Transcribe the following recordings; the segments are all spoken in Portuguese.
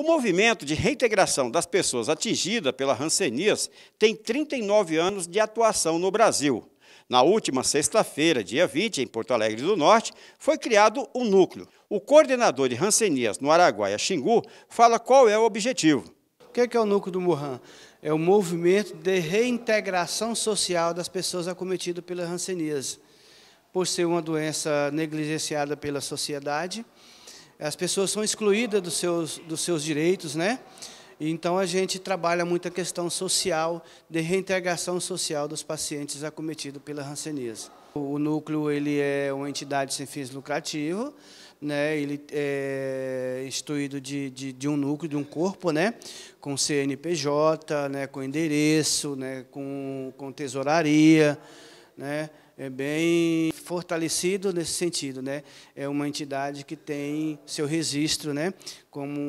O movimento de reintegração das pessoas atingidas pela rancenias tem 39 anos de atuação no Brasil. Na última sexta-feira, dia 20, em Porto Alegre do Norte, foi criado um núcleo. O coordenador de rancenias no Araguaia, Xingu, fala qual é o objetivo. O que é, é o núcleo do Murran? É o movimento de reintegração social das pessoas acometidas pela rancenias, por ser uma doença negligenciada pela sociedade as pessoas são excluídas dos seus, dos seus direitos, né? Então a gente trabalha muito a questão social, de reintegração social dos pacientes acometidos pela hanseníase. O núcleo ele é uma entidade sem fins lucrativos, né? ele é instituído de, de, de, um núcleo, de um corpo, né? com CNPJ, né? com endereço, né? com, com tesouraria, né? é bem fortalecido nesse sentido, né? É uma entidade que tem seu registro, né? Como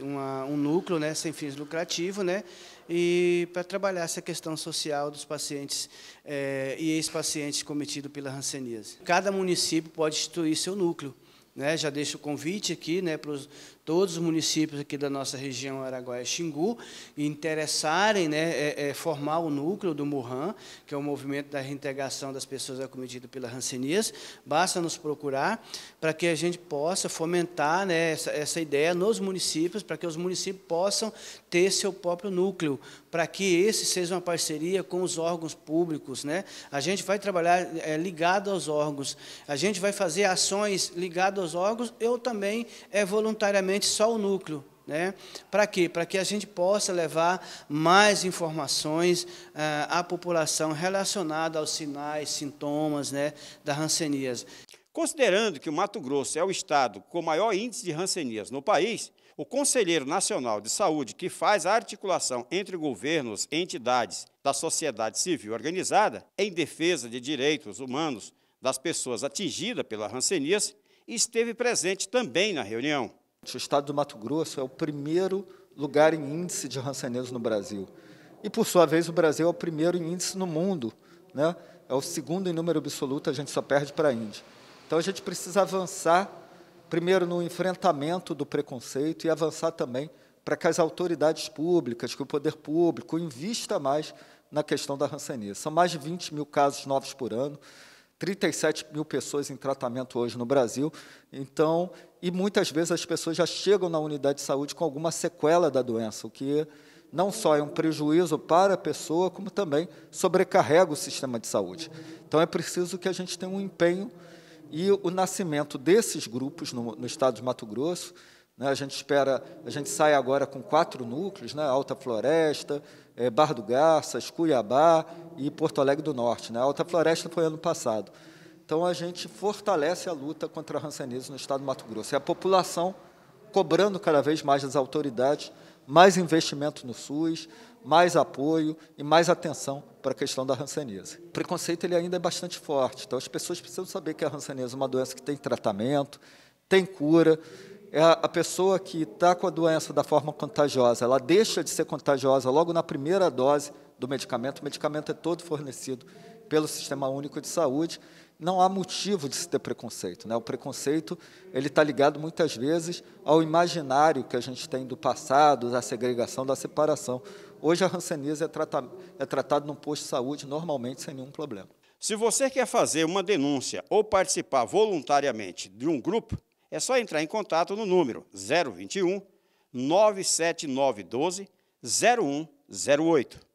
uma, um núcleo, né? Sem fins lucrativos, né? E para trabalhar essa questão social dos pacientes é, e ex-pacientes cometidos pela hanseníase. Cada município pode instituir seu núcleo. Né? Já deixo o convite aqui né, para todos os municípios aqui da nossa região Araguaia Xingu interessarem né, é, é, formar o núcleo do Murran, que é o movimento da reintegração das pessoas acometidas pela Rancinias. Basta nos procurar para que a gente possa fomentar né, essa, essa ideia nos municípios, para que os municípios possam ter seu próprio núcleo, para que esse seja uma parceria com os órgãos públicos. Né? A gente vai trabalhar é, ligado aos órgãos, a gente vai fazer ações ligadas os órgãos, eu também é, voluntariamente só o núcleo. Né? Para quê? Para que a gente possa levar mais informações eh, à população relacionada aos sinais, sintomas né, da rancenias. Considerando que o Mato Grosso é o estado com maior índice de rancenias no país, o Conselheiro Nacional de Saúde, que faz a articulação entre governos, entidades da sociedade civil organizada em defesa de direitos humanos das pessoas atingidas pela rancenias, esteve presente também na reunião. O estado do Mato Grosso é o primeiro lugar em índice de rancenismo no Brasil. E, por sua vez, o Brasil é o primeiro em índice no mundo. Né? É o segundo em número absoluto, a gente só perde para a Índia. Então, a gente precisa avançar, primeiro, no enfrentamento do preconceito e avançar também para que as autoridades públicas, que o poder público invista mais na questão da rancenia. São mais de 20 mil casos novos por ano. 37 mil pessoas em tratamento hoje no Brasil. Então, e muitas vezes as pessoas já chegam na unidade de saúde com alguma sequela da doença, o que não só é um prejuízo para a pessoa, como também sobrecarrega o sistema de saúde. Então, é preciso que a gente tenha um empenho e o nascimento desses grupos no, no estado de Mato Grosso né? A gente espera, a gente sai agora com quatro núcleos, né? Alta Floresta, é, Barra do Garças, Cuiabá e Porto Alegre do Norte. Né? A Alta Floresta foi ano passado. Então a gente fortalece a luta contra a rancenismo no estado do Mato Grosso. É a população cobrando cada vez mais das autoridades mais investimento no SUS, mais apoio e mais atenção para a questão da rancanese. O preconceito ele ainda é bastante forte, então as pessoas precisam saber que a rancanese é uma doença que tem tratamento, tem cura, é a pessoa que está com a doença da forma contagiosa, ela deixa de ser contagiosa logo na primeira dose do medicamento. O medicamento é todo fornecido pelo Sistema Único de Saúde. Não há motivo de se ter preconceito. Né? O preconceito ele está ligado muitas vezes ao imaginário que a gente tem do passado, da segregação, da separação. Hoje a ranceníase é, trata, é tratada num posto de saúde normalmente sem nenhum problema. Se você quer fazer uma denúncia ou participar voluntariamente de um grupo, é só entrar em contato no número 021 97912 0108.